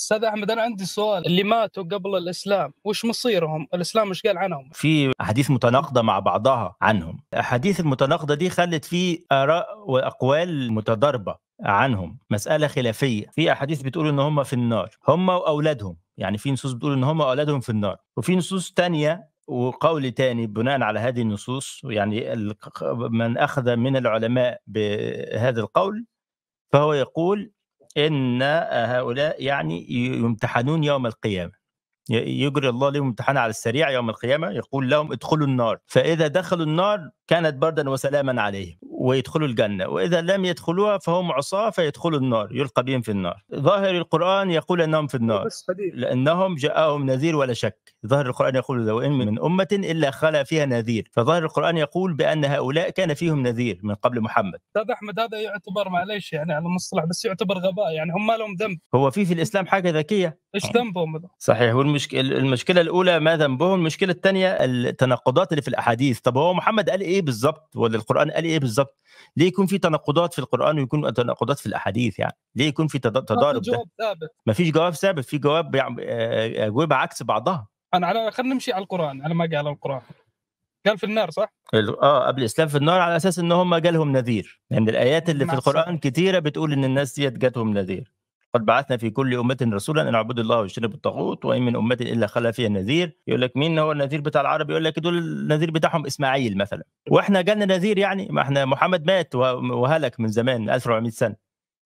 استاذ احمد انا عندي سؤال اللي ماتوا قبل الاسلام وش مصيرهم؟ الاسلام مش قال عنهم؟ في احاديث متناقضه مع بعضها عنهم، الاحاديث المتناقضه دي خلت في اراء واقوال متضاربه عنهم، مساله خلافيه، في احاديث بتقول ان هم في النار، هم واولادهم، يعني في نصوص بتقول ان هم واولادهم في النار، وفي نصوص تانية وقول تاني بناء على هذه النصوص يعني من اخذ من العلماء بهذا القول فهو يقول ان آه، هؤلاء يعني يمتحنون يوم القيامه يجري الله لهم امتحان على السريع يوم القيامه يقول لهم ادخلوا النار فاذا دخلوا النار كانت بردا وسلاما عليهم ويدخلوا الجنة وإذا لم يدخلوها فهم عصاة فيدخلوا النار يلقى بهم في النار ظاهر القرآن يقول أنهم في النار لأنهم جاءهم نذير ولا شك ظاهر القرآن يقول لو إن من أمة إلا خلا فيها نذير فظاهر القرآن يقول بأن هؤلاء كان فيهم نذير من قبل محمد هذا طيب أحمد هذا يعتبر معليش يعني على المصطلح بس يعتبر غباء يعني هم ما لهم ذنب هو في في الإسلام حاجة ذكية ايش آه. ذنبهم صحيح والمشكله المشكله الاولى ما ذنبهم المشكله الثانيه التناقضات اللي في الاحاديث طب هو محمد قال ايه بالظبط ولا القران قال ايه بالظبط ليه يكون في تناقضات في القران ويكون تناقضات في الاحاديث يعني ليه يكون في تضارب ده ما فيش جواب ثابت في جواب اجوبه آه، عكس بعضها انا على خلينا نمشي على القران على ما قال القران قال في النار صح؟ اه قبل الاسلام في النار على اساس ان هم جالهم نذير لان يعني الايات اللي في القران كثيره بتقول ان الناس ديت جاتهم نذير قد بعثنا في كل أمة رسولا أن اعبدوا الله واجتنبوا الطاغوت وإن من أمة إلا خلا فيها نذير يقول لك مين هو النذير بتاع العرب يقول لك دول النذير بتاعهم إسماعيل مثلا وإحنا جالنا نذير يعني ما إحنا محمد مات وهلك من زمان 1400 سنة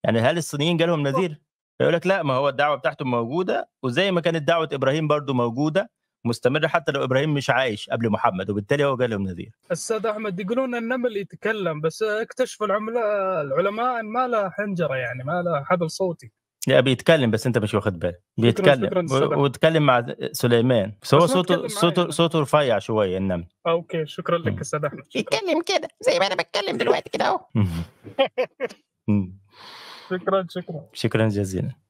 يعني هل الصينيين جالهم نذير؟ يقول لك لا ما هو الدعوة بتاعتهم موجودة وزي ما كانت دعوة إبراهيم برضو موجودة مستمرة حتى لو إبراهيم مش عايش قبل محمد وبالتالي هو لهم نذير أستاذ أحمد يقولون النمل يتكلم بس اكتشفوا العملاء العلماء ما له حنجرة يعني ما له حبل صوتي لا بيتكلم بس انت مش واخد بالك بيتكلم شكراً شكراً واتكلم مع سليمان بس هو صوته صوته صوته رفيع شويه انما اوكي شكرا لك يا استاذ احمد بيتكلم كده زي ما انا بتكلم دلوقتي كده اهو شكرا شكرا شكرا جزيلا